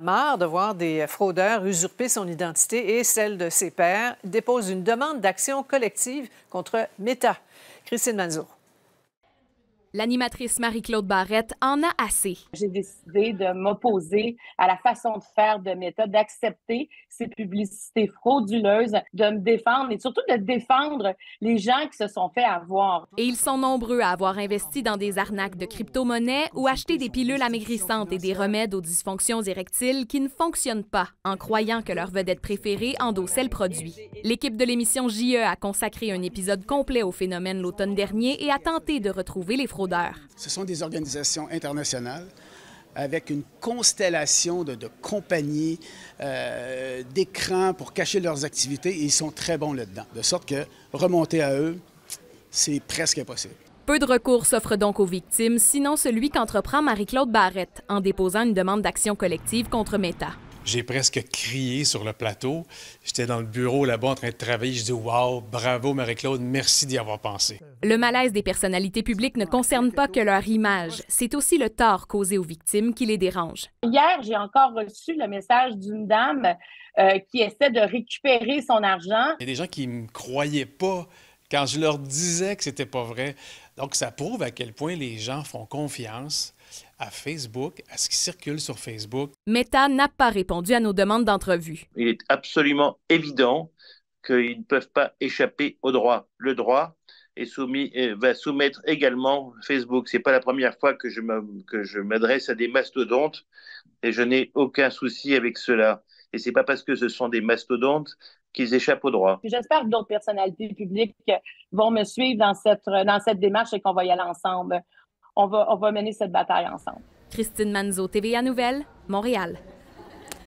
Marre de voir des fraudeurs usurper son identité et celle de ses pairs, dépose une demande d'action collective contre Meta. Christine Manzo. L'animatrice Marie-Claude Barrette en a assez. J'ai décidé de m'opposer à la façon de faire de méthode, d'accepter ces publicités frauduleuses, de me défendre et surtout de défendre les gens qui se sont fait avoir. Et ils sont nombreux à avoir investi dans des arnaques de crypto-monnaies ou acheté des pilules amaigrissantes et des remèdes aux dysfonctions érectiles qui ne fonctionnent pas en croyant que leur vedette préférée endossait le produit. L'équipe de l'émission JE a consacré un épisode complet au phénomène l'automne dernier et a tenté de retrouver les fraudes. Ce sont des organisations internationales avec une constellation de, compagnies, euh, d'écrans pour cacher leurs activités et ils sont très bons là-dedans. De sorte que remonter à eux, c'est presque impossible. Peu de recours s'offrent donc aux victimes, sinon celui qu'entreprend Marie-Claude Barrette en déposant une demande d'action collective contre Meta. J'ai presque crié sur le plateau. J'étais dans le bureau là-bas en train de travailler. Je dis wow, bravo Marie-Claude, merci d'y avoir pensé. Le malaise des personnalités publiques ne concerne pas que leur image. C'est aussi le tort causé aux victimes qui les dérange. Hier, j'ai encore reçu le message d'une dame euh, qui essaie de récupérer son argent. Il y a des gens qui ne me croyaient pas quand je leur disais que c'était pas vrai. Donc, ça prouve à quel point les gens font confiance à Facebook, à ce qui circule sur Facebook. Meta n'a pas répondu à nos demandes d'entrevue. Il est absolument évident qu'ils ne peuvent pas échapper au droit. Le droit est soumis, euh, va soumettre également Facebook. Ce n'est pas la première fois que je m'adresse à des mastodontes et je n'ai aucun souci avec cela. Et ce n'est pas parce que ce sont des mastodontes qu'ils échappent au droit. J'espère que d'autres personnalités publiques vont me suivre dans cette, dans cette démarche et qu'on va y aller ensemble. On va, on va mener cette bataille ensemble. Christine Manzo, TVA Nouvelle, Montréal.